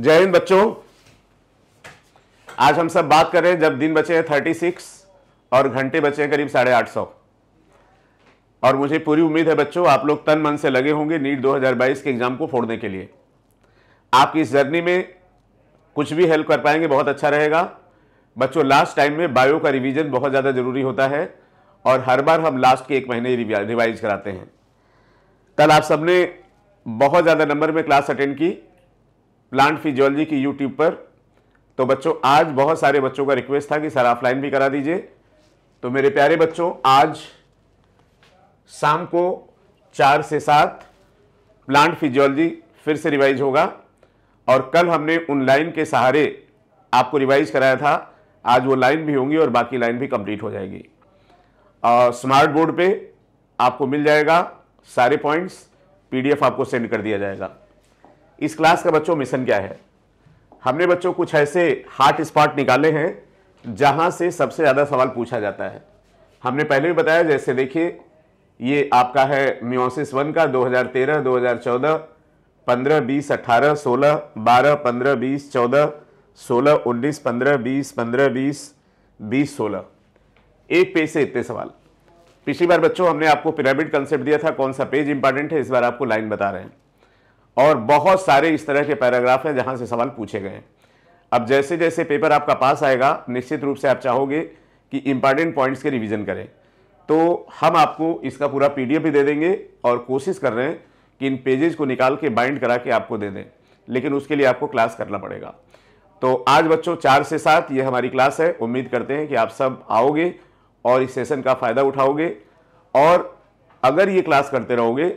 जय हिंद बच्चों आज हम सब बात करें जब दिन बचे हैं थर्टी सिक्स और घंटे बचे हैं करीब साढ़े आठ सौ और मुझे पूरी उम्मीद है बच्चों आप लोग तन मन से लगे होंगे नीट 2022 के एग्जाम को फोड़ने के लिए आपकी इस जर्नी में कुछ भी हेल्प कर पाएंगे बहुत अच्छा रहेगा बच्चों लास्ट टाइम में बायो का रिविज़न बहुत ज़्यादा ज़रूरी होता है और हर बार हम लास्ट के एक महीने रिवाइज कराते हैं कल आप सबने बहुत ज़्यादा नंबर में क्लास अटेंड की प्लांट फिजियोलॉजी की यूट्यूब पर तो बच्चों आज बहुत सारे बच्चों का रिक्वेस्ट था कि सर ऑफलाइन भी करा दीजिए तो मेरे प्यारे बच्चों आज शाम को चार से सात प्लांट फिजियोलॉजी फिर से रिवाइज होगा और कल हमने उन लाइन के सहारे आपको रिवाइज कराया था आज वो लाइन भी होंगी और बाकी लाइन भी कंप्लीट हो जाएगी और स्मार्ट बोर्ड पे आपको मिल जाएगा सारे पॉइंट्स पीडीएफ आपको सेंड कर दिया जाएगा इस क्लास का बच्चों मिशन क्या है हमने बच्चों कुछ ऐसे हार्ट स्पॉट निकाले हैं जहां से सबसे ज़्यादा सवाल पूछा जाता है हमने पहले भी बताया जैसे देखिए ये आपका है म्योसिस वन का 2013, 2014, 15, 20, 18, 16, 12, 15, 20, 14, 16, 19, 15, 20, 15, 20, 20, 16 एक पेज से इतने सवाल पिछली बार बच्चों हमने आपको पिरामिड कंसेप्ट दिया था कौन सा पेज इंपॉर्टेंट है इस बार आपको लाइन बता रहे हैं और बहुत सारे इस तरह के पैराग्राफ हैं जहाँ से सवाल पूछे गए हैं अब जैसे जैसे पेपर आपका पास आएगा निश्चित रूप से आप चाहोगे कि इम्पॉर्टेंट पॉइंट्स के रिवीजन करें तो हम आपको इसका पूरा पीडीएफ भी दे देंगे और कोशिश कर रहे हैं कि इन पेजेस को निकाल के बाइंड करा के आपको दे दें लेकिन उसके लिए आपको क्लास करना पड़ेगा तो आज बच्चों चार से सात ये हमारी क्लास है उम्मीद करते हैं कि आप सब आओगे और इस सेशन का फ़ायदा उठाओगे और अगर ये क्लास करते रहोगे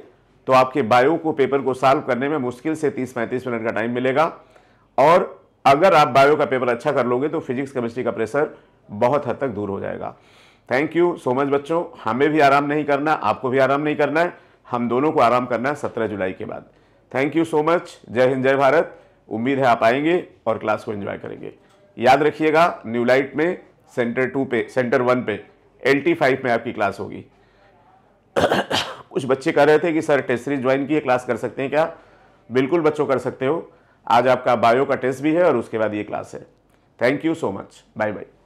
तो आपके बायो को पेपर को सॉल्व करने में मुश्किल से 30-35 मिनट का टाइम मिलेगा और अगर आप बायो का पेपर अच्छा कर लोगे तो फिजिक्स केमिस्ट्री का प्रेशर बहुत हद तक दूर हो जाएगा थैंक यू सो मच बच्चों हमें भी आराम नहीं करना आपको भी आराम नहीं करना है हम दोनों को आराम करना है सत्रह जुलाई के बाद थैंक यू सो मच जय हिंद जय भारत उम्मीद है आप आएंगे और क्लास को एंजॉय करेंगे याद रखिएगा न्यू लाइट में सेंटर टू पे सेंटर वन पे एल फाइव में आपकी क्लास होगी कुछ बच्चे कह रहे थे कि सर टेस्ट सीरीज ज्वाइन किए क्लास कर सकते हैं क्या बिल्कुल बच्चों कर सकते हो आज आपका बायो का टेस्ट भी है और उसके बाद ये क्लास है thank you so much bye bye